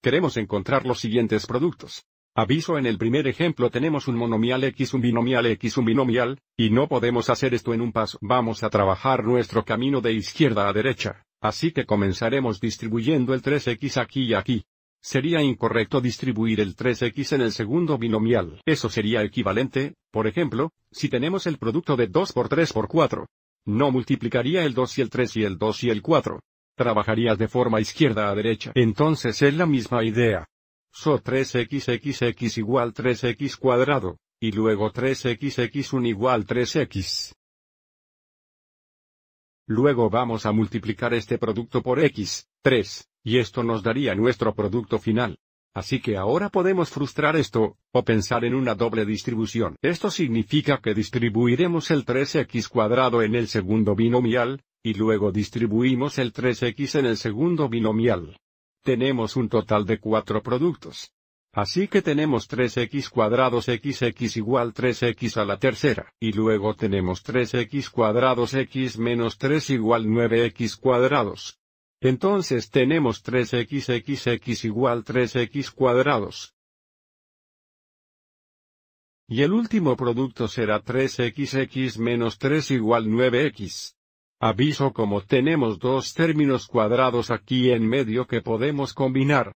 Queremos encontrar los siguientes productos. Aviso en el primer ejemplo tenemos un monomial x, un binomial x, un binomial, y no podemos hacer esto en un paso. Vamos a trabajar nuestro camino de izquierda a derecha, así que comenzaremos distribuyendo el 3x aquí y aquí. Sería incorrecto distribuir el 3x en el segundo binomial. Eso sería equivalente, por ejemplo, si tenemos el producto de 2 por 3 por 4. No multiplicaría el 2 y el 3 y el 2 y el 4 trabajarías de forma izquierda a derecha. Entonces es la misma idea. So 3xxx igual 3x cuadrado, y luego 3xx1 igual 3x. Luego vamos a multiplicar este producto por x, 3, y esto nos daría nuestro producto final. Así que ahora podemos frustrar esto, o pensar en una doble distribución. Esto significa que distribuiremos el 3x cuadrado en el segundo binomial, y luego distribuimos el 3x en el segundo binomial. Tenemos un total de cuatro productos. Así que tenemos 3x cuadrados xx igual 3x a la tercera, y luego tenemos 3x cuadrados x menos 3 igual 9x cuadrados. Entonces tenemos 3xxx igual 3x cuadrados. Y el último producto será 3xx menos 3 igual 9x. Aviso como tenemos dos términos cuadrados aquí en medio que podemos combinar.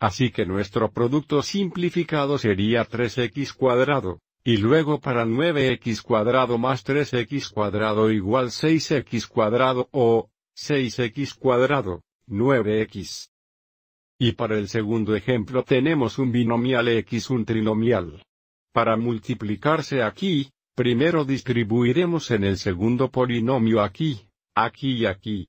Así que nuestro producto simplificado sería 3x cuadrado, y luego para 9x cuadrado más 3x cuadrado igual 6x cuadrado o 6x cuadrado, 9x. Y para el segundo ejemplo tenemos un binomial x un trinomial. Para multiplicarse aquí, Primero distribuiremos en el segundo polinomio aquí, aquí y aquí.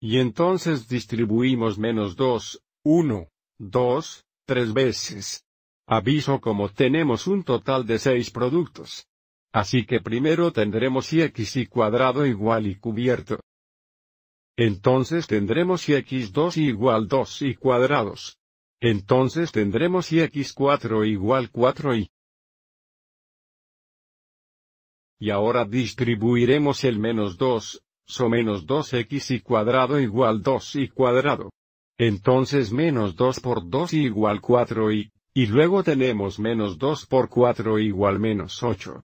Y entonces distribuimos menos 2, 1, 2, 3 veces. Aviso como tenemos un total de 6 productos. Así que primero tendremos y x y cuadrado igual y cubierto. Entonces tendremos y x2 igual 2 y cuadrados. Entonces tendremos y x4 igual 4y. Y ahora distribuiremos el menos 2, so menos 2x y cuadrado igual 2y cuadrado. Entonces menos 2 por 2 igual 4y, y luego tenemos menos 2 por 4 igual menos 8.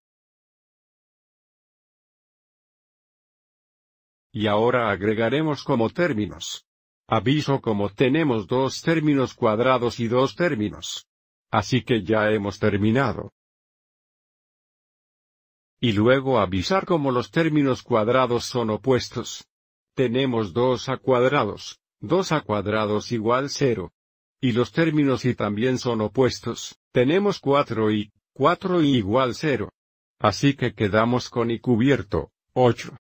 Y ahora agregaremos como términos. Aviso como tenemos dos términos cuadrados y dos términos. Así que ya hemos terminado. Y luego avisar como los términos cuadrados son opuestos. Tenemos dos a cuadrados, dos a cuadrados igual cero. Y los términos y también son opuestos, tenemos cuatro y, cuatro y igual 0. Así que quedamos con y cubierto, 8.